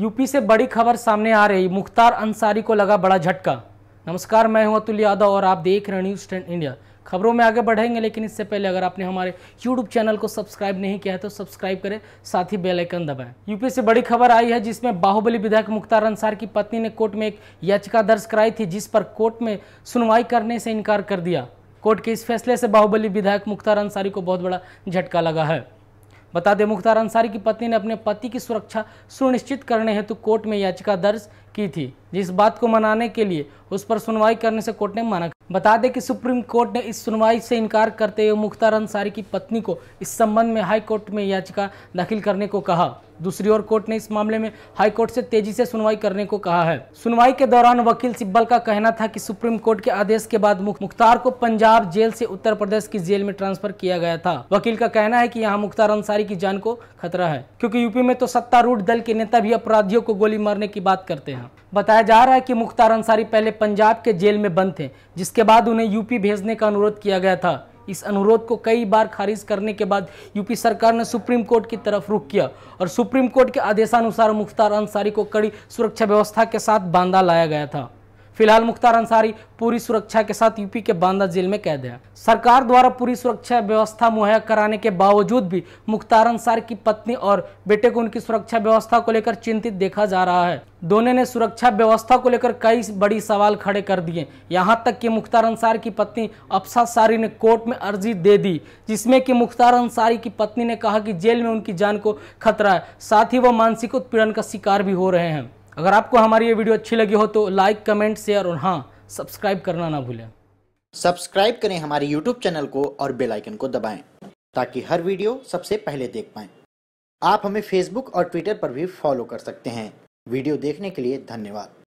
UP से बड़ी खबर सामने आ रही मुख्तार अंसारी को लगा बड़ा झटका नमस्कार मैं हूं अतुल यादव और आप देख रहे हैं न्यूज टेन इंडिया खबरों में आगे बढ़ेंगे लेकिन इससे पहले अगर आपने हमारे YouTube चैनल को सब्सक्राइब नहीं किया है तो सब्सक्राइब करें साथ ही बेल आइकन दबाएं यूपी से बड़ी खबर आई है जिसमें बाहुबली विधायक मुख्तार अंसार की पत्नी ने कोर्ट में एक याचिका दर्ज कराई थी जिस पर कोर्ट में सुनवाई करने से इनकार कर दिया कोर्ट के इस फैसले से बाहुबली विधायक मुख्तार अंसारी को बहुत बड़ा झटका लगा है बता दें मुख्तार अंसारी की पत्नी ने अपने पति की सुरक्षा सुनिश्चित करने हेतु कोर्ट में याचिका दर्ज की थी जिस बात को मनाने के लिए उस पर सुनवाई करने से कोर्ट ने मना बता दें कि सुप्रीम कोर्ट ने इस सुनवाई से इनकार करते हुए मुख्तार अंसारी की पत्नी को इस संबंध में हाई कोर्ट में याचिका दाखिल करने को कहा दूसरी ओर कोर्ट ने इस मामले में हाई कोर्ट से तेजी से सुनवाई करने को कहा है सुनवाई के दौरान वकील सिब्बल का कहना था कि सुप्रीम कोर्ट के आदेश के बाद मुख्तार को पंजाब जेल से उत्तर प्रदेश की जेल में ट्रांसफर किया गया था वकील का कहना है कि यहाँ मुख्तार अंसारी की जान को खतरा है क्योंकि यूपी में तो सत्तारूढ़ दल के नेता भी अपराधियों को गोली मारने की बात करते हैं बताया जा रहा है कि मुख्तार अंसारी पहले पंजाब के जेल में बंद थे जिसके बाद उन्हें यूपी भेजने का अनुरोध किया गया था इस अनुरोध को कई बार खारिज करने के बाद यूपी सरकार ने सुप्रीम कोर्ट की तरफ रुख किया और सुप्रीम कोर्ट के आदेशानुसार मुख्तार अंसारी को कड़ी सुरक्षा व्यवस्था के साथ बांधा लाया गया था फिलहाल मुख्तार अंसारी पूरी सुरक्षा के साथ यूपी के बांदा जेल में कैद है सरकार द्वारा पूरी सुरक्षा व्यवस्था मुहैया कराने के बावजूद भी मुख्तार अंसारी की पत्नी और बेटे को उनकी सुरक्षा व्यवस्था को लेकर चिंतित देखा जा रहा है दोनों ने सुरक्षा व्यवस्था को लेकर कई बड़ी सवाल खड़े कर दिए यहाँ तक कि मुख्तार अंसारी की पत्नी अफसा सारी ने कोर्ट में अर्जी दे दी जिसमें कि मुख्तार अंसारी की पत्नी ने कहा कि जेल में उनकी जान को खतरा है साथ ही वह मानसिक उत्पीड़न का शिकार भी हो रहे हैं अगर आपको हमारी ये वीडियो अच्छी लगी हो तो लाइक कमेंट शेयर और हाँ सब्सक्राइब करना ना भूलें सब्सक्राइब करें हमारे यूट्यूब चैनल को और बेल आइकन को दबाएं ताकि हर वीडियो सबसे पहले देख पाएं आप हमें फेसबुक और ट्विटर पर भी फॉलो कर सकते हैं वीडियो देखने के लिए धन्यवाद